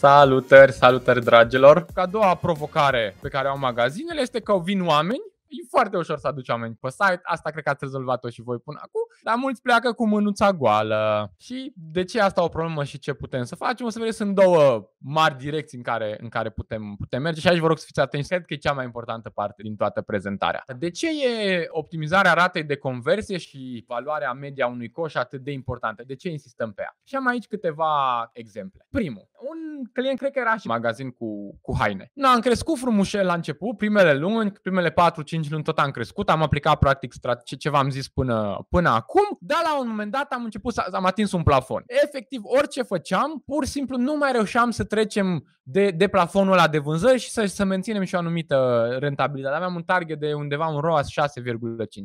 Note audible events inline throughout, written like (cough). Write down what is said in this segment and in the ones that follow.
Salutări, salutări dragilor! A doua provocare pe care au magazinele este că vin oameni E foarte ușor să aduci oameni pe site, asta cred că ați rezolvat-o și voi până acum, dar mulți pleacă cu mânuța goală. Și de ce asta o problemă și ce putem să facem? O să vedeți, sunt două mari direcții în care, în care putem, putem merge și aici vă rog să fiți atenți, cred că e cea mai importantă parte din toată prezentarea. De ce e optimizarea ratei de conversie și valoarea media unui coș atât de importantă? De ce insistăm pe ea? Și am aici câteva exemple. Primul, un client cred că era și magazin cu, cu haine. Nu, am crescut frumușel la început, primele luni, primele 4-5 5 luni tot am crescut, am aplicat practic ce, ce v-am zis până, până acum, dar la un moment dat am început să am atins un plafon. Efectiv, orice făceam, pur și simplu nu mai reușeam să trecem de, de plafonul ăla de vânzări și să, să menținem și o anumită rentabilitate. Aveam un target de undeva un ROAS 6,5.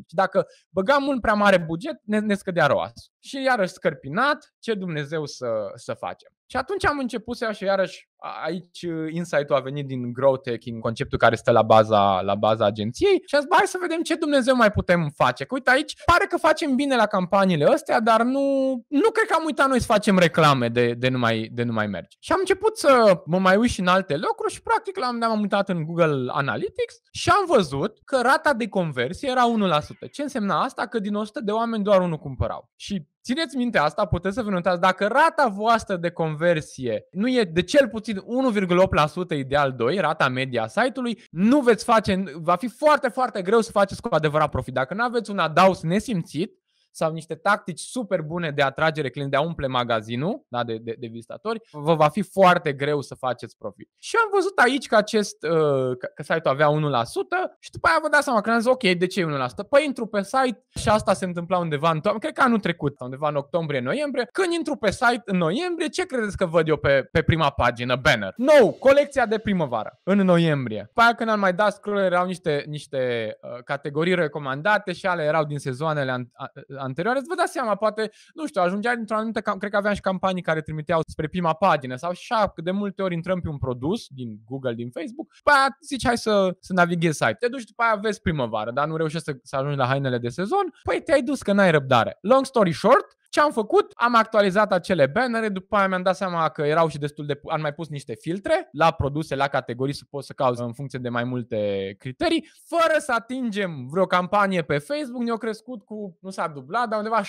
Dacă băgam mult prea mare buget, ne, ne scădea ROAS. Și iarăși scărpinat, ce Dumnezeu să, să facem. Și atunci am început să iau și iarăși aici uh, insight-ul a venit din growth hacking, conceptul care stă la baza, la baza agenției și a zis, hai să vedem ce Dumnezeu mai putem face. Că uite aici, pare că facem bine la campaniile astea, dar nu, nu cred că am uitat noi să facem reclame de, de, nu, mai, de nu mai merge. Și am început să mă mai uit și în alte locuri și practic l am am uitat în Google Analytics și am văzut că rata de conversie era 1%. Ce însemna asta? Că din 100 de oameni doar unul cumpărau. Și Țineți minte asta, puteți să vă notați, dacă rata voastră de conversie nu e de cel puțin fi 1,8% ideal 2, rata media a site-ului, nu veți face, va fi foarte, foarte greu să faceți cu adevărat profit. Dacă nu aveți un adaus nesimțit, sau niște tactici super bune de atragere client, de a umple magazinul da, de, de, de vizitatori, vă va fi foarte greu să faceți profit. Și am văzut aici că acest uh, că, că site-ul avea 1% și după aia vă dați seama că am zis, ok, de ce 1%? Păi intru pe site și asta se întâmpla undeva în toamnă, cred că anul trecut, undeva în octombrie-noiembrie. Când intru pe site în noiembrie, ce credeți că văd eu pe, pe prima pagină, banner? Nou, colecția de primăvară, în noiembrie. După aia când am mai dat scroll erau niște, niște uh, categorii recomandate și ale erau din sezoanele an- anterioare, îți vă dați seama, poate, nu știu, ajungea într-o anumită, cred că aveam și campanii care trimiteau spre prima pagină sau așa, că de multe ori intrăm pe un produs din Google, din Facebook, după aia zici hai să, să navighezi site. Te duci după aia vezi primăvară, dar nu reușești să, să ajungi la hainele de sezon, păi te-ai dus că n-ai răbdare. Long story short, ce am făcut? Am actualizat acele bannere, după aia mi-am dat seama că erau și destul de... Am mai pus niște filtre la produse, la categorii, să poți să cauți în funcție de mai multe criterii. Fără să atingem vreo campanie pe Facebook, ne-au crescut cu, nu s-a dublat, dar undeva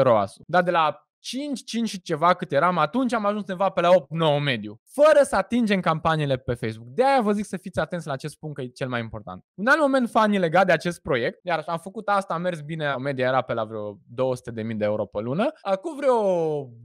60-70% roas Dar de la 5, 5 și ceva cât eram atunci, am ajuns undeva pe la 8-9 mediu fără să atingem campaniile pe Facebook. De aia vă zic să fiți atenți la acest punct că e cel mai important. Un alt moment fanii legat de acest proiect, iar am făcut asta, a mers bine, media era pe la vreo 200.000 de euro pe lună. Acum vreo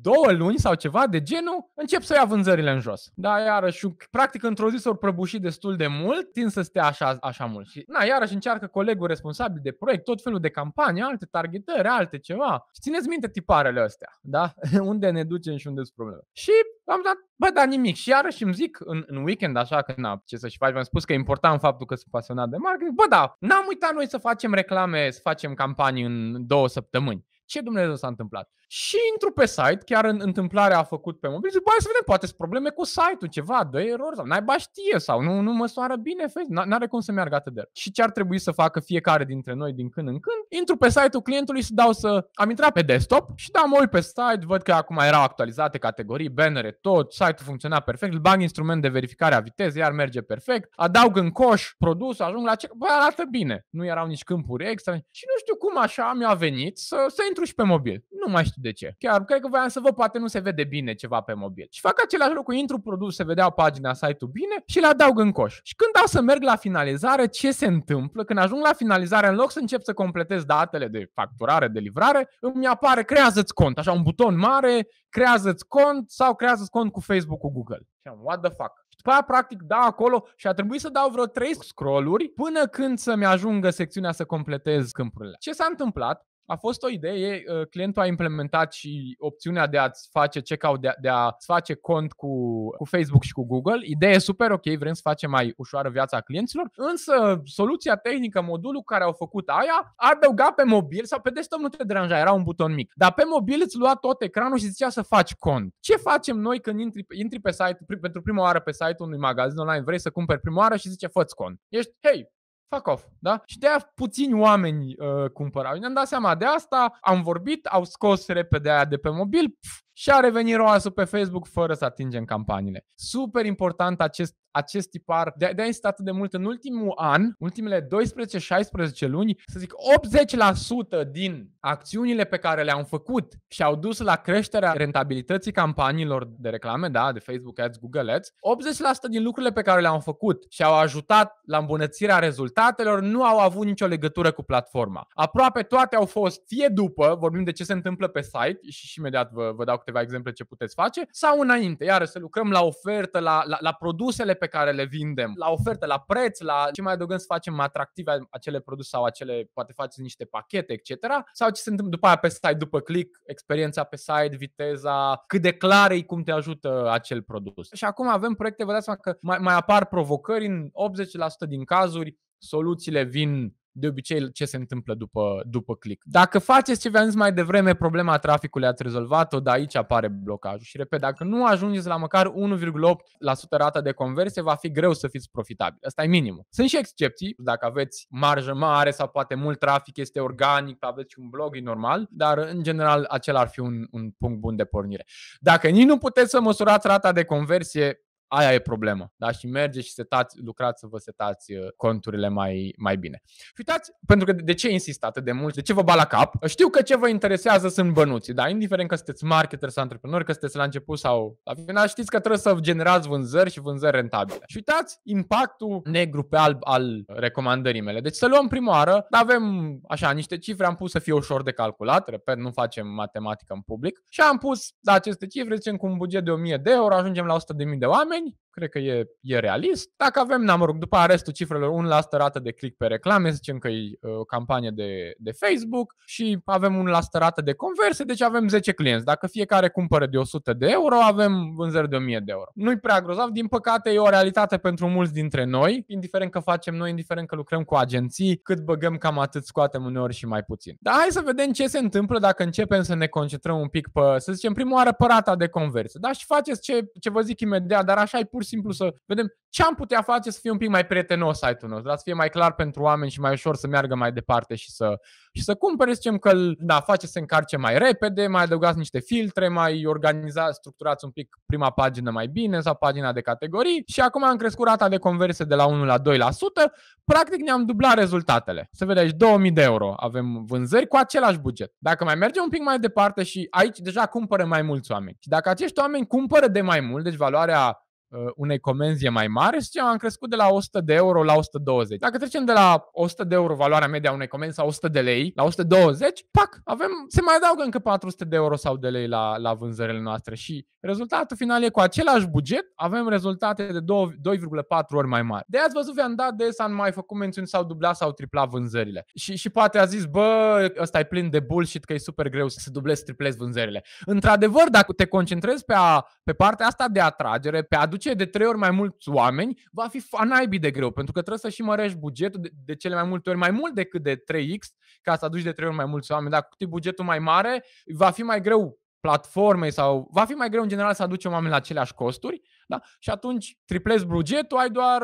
două luni sau ceva de genul, încep să ia vânzările în jos. Da, iarăși, practic într-o zi s-au prăbușit destul de mult, tind să stea așa, așa mult. Și, na, iarăși încearcă colegul responsabil de proiect, tot felul de campanii, alte targetări, alte ceva. Și țineți minte tiparele astea, da? (laughs) unde ne ducem și unde sunt probleme. Și am dat, bă, dar nimic și iarăși îmi zic în, în weekend, așa că na, ce să-și faci, v-am spus că e important faptul că sunt pasionat de marketing. Bă, da, n-am uitat noi să facem reclame, să facem campanii în două săptămâni ce Dumnezeu s-a întâmplat? Și intru pe site, chiar în întâmplarea a făcut pe mobil, zic, bă, să vedem, poate sunt probleme cu site-ul, ceva, dă erori sau ai știe sau nu, nu măsoară bine, n-are cum să meargă atât de Și ce ar trebui să facă fiecare dintre noi din când în când? Intru pe site-ul clientului și dau să... Am intrat pe desktop și da, mă uit pe site, văd că acum erau actualizate categorii, bannere, tot, site-ul funcționa perfect, îl bag instrument de verificare a vitezei, iar merge perfect, adaug în coș produsul, ajung la ce... Bă, arată bine. Nu erau nici câmpuri extra. Și nu știu cum așa mi-a venit să, să intru și pe mobil. Nu mai știu de ce. Chiar cred că voiam să văd, poate nu se vede bine ceva pe mobil. Și fac același lucru, intru produs, se vedea pagina site-ul bine și le adaug în coș. Și când dau să merg la finalizare, ce se întâmplă? Când ajung la finalizare, în loc să încep să completez datele de facturare, de livrare, îmi apare creează-ți cont, așa un buton mare, creează-ți cont sau creează-ți cont cu Facebook, cu Google. Și am, what the fuck? aia, practic, da acolo și a trebuit să dau vreo 3 scrolluri până când să-mi ajungă secțiunea să completez câmpurile. Ce s-a întâmplat? a fost o idee, uh, clientul a implementat și opțiunea de a-ți face checkout, de, a, de a-ți face cont cu, cu Facebook și cu Google. Idee super ok, vrem să facem mai ușoară viața clienților, însă soluția tehnică, modulul care au făcut aia, adăuga pe mobil sau pe desktop nu te deranja, era un buton mic. Dar pe mobil îți lua tot ecranul și zicea să faci cont. Ce facem noi când intri, intri pe site, pentru prima oară pe site-ul unui magazin online, vrei să cumperi prima oară și zice fă cont. Ești, hei, fuck off, da? Și de-aia puțini oameni uh, cumpărau. Ne-am dat seama de asta, am vorbit, au scos repede aia de pe mobil, pf, și a revenit roasul pe Facebook fără să atingem campaniile. Super important acest, acest tipar. De, de este atât de mult în ultimul an, ultimele 12-16 luni, să zic 80% din acțiunile pe care le-am făcut și au dus la creșterea rentabilității campaniilor de reclame, da, de Facebook Ads, Google Ads, 80% din lucrurile pe care le-am făcut și au ajutat la îmbunătățirea rezultatelor nu au avut nicio legătură cu platforma. Aproape toate au fost fie după, vorbim de ce se întâmplă pe site și, și imediat vă, vă dau câteva exemple ce puteți face, sau înainte, iar să lucrăm la ofertă, la, la, la produsele pe care le vindem, la ofertă, la preț, la ce mai adăugăm să facem atractive acele produse sau acele, poate faceți niște pachete, etc. Sau ce se întâmplă după aia pe site, după click, experiența pe site, viteza, cât de clar e cum te ajută acel produs. Și acum avem proiecte, vă dați seama că mai, mai apar provocări în 80% din cazuri, soluțiile vin de obicei ce se întâmplă după, după click. Dacă faceți ce v-am zis mai devreme, problema traficului ați rezolvat-o, dar aici apare blocajul. Și repet, dacă nu ajungeți la măcar 1,8% rata de conversie, va fi greu să fiți profitabil. Asta e minimul. Sunt și excepții, dacă aveți marjă mare sau poate mult trafic, este organic, aveți și un blog, e normal, dar în general acela ar fi un, un punct bun de pornire. Dacă nici nu puteți să măsurați rata de conversie, aia e problema. Da? Și merge și setați, lucrați să vă setați uh, conturile mai, mai bine. Și uitați, pentru că de ce insist atât de mult, de ce vă ba la cap? Știu că ce vă interesează sunt bănuții, da? indiferent că sunteți marketer sau antreprenori, că sunteți la început sau la final, știți că trebuie să generați vânzări și vânzări rentabile. Și uitați impactul negru pe alb al recomandării mele. Deci să luăm prima oară, avem așa niște cifre, am pus să fie ușor de calculat, repet, nu facem matematică în public și am pus da, aceste cifre, zicem cu un buget de 1000 de euro, ajungem la 100.000 de oameni doing Cred că e, e realist. Dacă avem, n-am rog, după arestul cifrelor, 1% rată de click pe reclame, zicem că e uh, o campanie de, de Facebook și avem 1% rată de converse, deci avem 10 clienți. Dacă fiecare cumpără de 100 de euro, avem vânzări de 1000 de euro. Nu-i prea grozav, din păcate e o realitate pentru mulți dintre noi, indiferent că facem noi, indiferent că lucrăm cu agenții, cât băgăm cam atât scoatem uneori și mai puțin. Dar hai să vedem ce se întâmplă dacă începem să ne concentrăm un pic pe, să zicem, prima oară pe rata de conversie. Da, și faceți ce, ce vă zic imediat, dar așa e pur și simplu să vedem ce am putea face să fie un pic mai prietenos site-ul nostru, dar să fie mai clar pentru oameni și mai ușor să meargă mai departe și să, și să cumpere. Zicem că da, face să încarce mai repede, mai adăugați niște filtre, mai organizați, structurați un pic prima pagină mai bine sau pagina de categorii și acum am crescut rata de conversie de la 1 la 2%, practic ne-am dublat rezultatele. Să aici 2000 de euro avem vânzări cu același buget. Dacă mai mergem un pic mai departe și aici deja cumpără mai mulți oameni. Și dacă acești oameni cumpără de mai mult, deci valoarea Uh, unei comenzi e mai mare, și am crescut de la 100 de euro la 120. Dacă trecem de la 100 de euro valoarea media unei comenzi sau 100 de lei la 120, pac, avem, se mai adaugă încă 400 de euro sau de lei la, la vânzările noastre și rezultatul final e cu același buget, avem rezultate de 2,4 ori mai mari. De ați văzut, vi-am dat des, am mai făcut mențiuni sau dubla sau tripla vânzările. Și, și poate a zis, bă, ăsta e plin de bullshit că e super greu să dublezi, triplezi vânzările. Într-adevăr, dacă te concentrezi pe, a, pe partea asta de atragere, pe a aduce de trei ori mai mulți oameni, va fi fanaibii de greu, pentru că trebuie să și mărești bugetul de, de cele mai multe ori, mai mult decât de 3x, ca să aduci de trei ori mai mulți oameni. Dacă e bugetul mai mare, va fi mai greu platformei sau va fi mai greu în general să aducem oameni la aceleași costuri da? și atunci triplezi bugetul, ai doar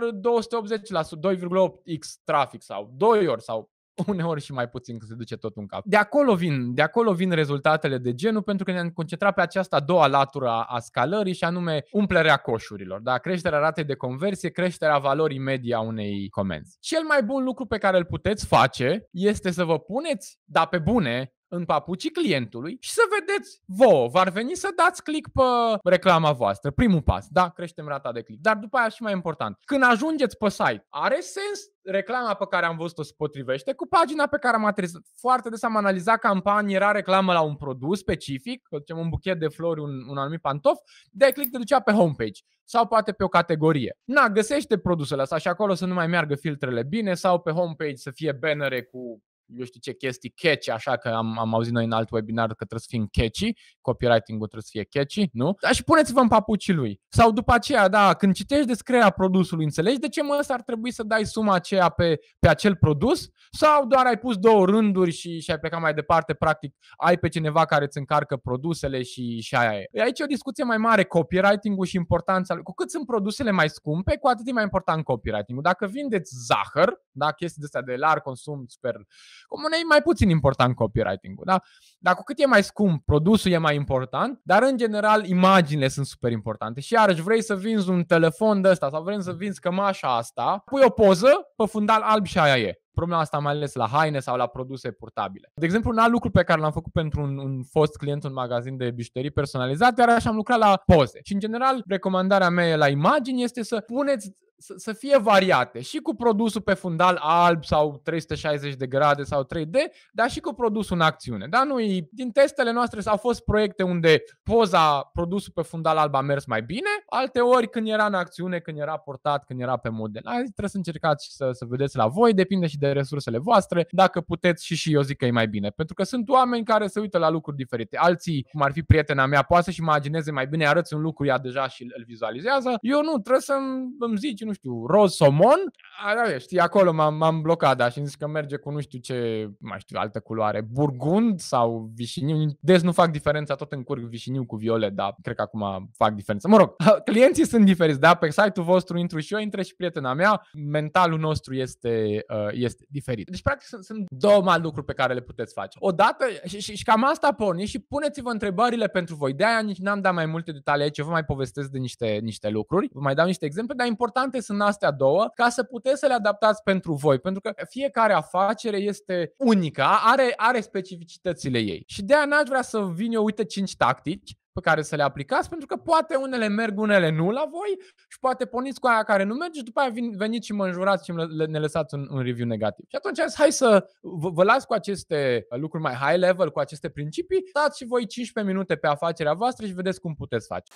280%, la 2,8x trafic sau 2 ori sau (laughs) uneori și mai puțin, că se duce tot un cap. De acolo vin, de acolo vin rezultatele de genul, pentru că ne-am concentrat pe această a doua latură a scalării și anume umplerea coșurilor, da? creșterea ratei de conversie, creșterea valorii media unei comenzi. Cel mai bun lucru pe care îl puteți face este să vă puneți, da pe bune, în papucii clientului și să vedeți vouă. V-ar veni să dați click pe reclama voastră. Primul pas, da, creștem rata de click. Dar după aia și mai important, când ajungeți pe site, are sens reclama pe care am văzut-o se potrivește cu pagina pe care am adresat. Foarte des am analizat campanii, era reclamă la un produs specific, să zicem un buchet de flori, un, un anumit pantof, de click te ducea pe homepage sau poate pe o categorie. Na, găsește produsele astea și acolo să nu mai meargă filtrele bine sau pe homepage să fie bannere cu eu știu ce chestii catchy, așa că am, am auzit noi în alt webinar că trebuie să fim catchy, copywriting-ul trebuie să fie catchy, nu? Dar și puneți-vă în papucii lui. Sau după aceea, da, când citești descrierea produsului, înțelegi de ce mă ăsta ar trebui să dai suma aceea pe, pe acel produs? Sau doar ai pus două rânduri și, și ai plecat mai departe, practic ai pe cineva care îți încarcă produsele și, și aia e. Aici e o discuție mai mare, copywriting-ul și importanța lui. Cu cât sunt produsele mai scumpe, cu atât e mai important copywriting-ul. Dacă vindeți zahăr, da, chestii de astea de larg consum, super comune e mai puțin important copywriting-ul, da? Dar cu cât e mai scump, produsul e mai important, dar în general imaginile sunt super importante. Și iarăși vrei să vinzi un telefon de ăsta sau vrei să vinzi cămașa asta, pui o poză pe fundal alb și aia e problema asta mai ales la haine sau la produse portabile. De exemplu, un alt lucru pe care l-am făcut pentru un, un fost client, un magazin de bișterii personalizate, iar așa am lucrat la poze. Și în general, recomandarea mea la imagini este să puneți să, să fie variate și cu produsul pe fundal alb sau 360 de grade sau 3D, dar și cu produsul în acțiune. Dar noi, din testele noastre au fost proiecte unde poza, produsul pe fundal alb a mers mai bine, alte ori când era în acțiune, când era portat, când era pe model. Azi trebuie să încercați și să, să vedeți la voi, depinde și de resursele voastre, dacă puteți și și eu zic că e mai bine. Pentru că sunt oameni care se uită la lucruri diferite. Alții, cum ar fi prietena mea, poate să-și imagineze mai bine, arăți un lucru, ea deja și îl vizualizează. Eu nu, trebuie să-mi îmi zici, nu nu știu, roz somon, a, da, știi, acolo m-am, m-am blocat, dar și zis că merge cu nu știu ce, mai știu, altă culoare, burgund sau vișiniu. Des nu fac diferența, tot încurc vișiniu cu viole, dar cred că acum fac diferența. Mă rog, (laughs) clienții sunt diferiți, da? Pe site-ul vostru intru și eu, intră și prietena mea, mentalul nostru este, uh, este diferit. Deci, practic, sunt, sunt două mari lucruri pe care le puteți face. Odată, și, și, și cam asta porni și puneți-vă întrebările pentru voi. De-aia nici n-am dat mai multe detalii aici, eu vă mai povestesc de niște, niște lucruri, vă mai dau niște exemple, dar importante sunt astea două ca să puteți să le adaptați pentru voi, pentru că fiecare afacere este unică, are, are specificitățile ei. Și de aia n-aș vrea să vin eu, uite, cinci tactici, pe care să le aplicați, pentru că poate unele merg, unele nu la voi și poate porniți cu aia care nu merge și după aia veniți și mă înjurați și ne lăsați un, un review negativ. Și atunci hai să vă, vă las cu aceste lucruri mai high level, cu aceste principii, dați și voi 15 minute pe afacerea voastră și vedeți cum puteți face.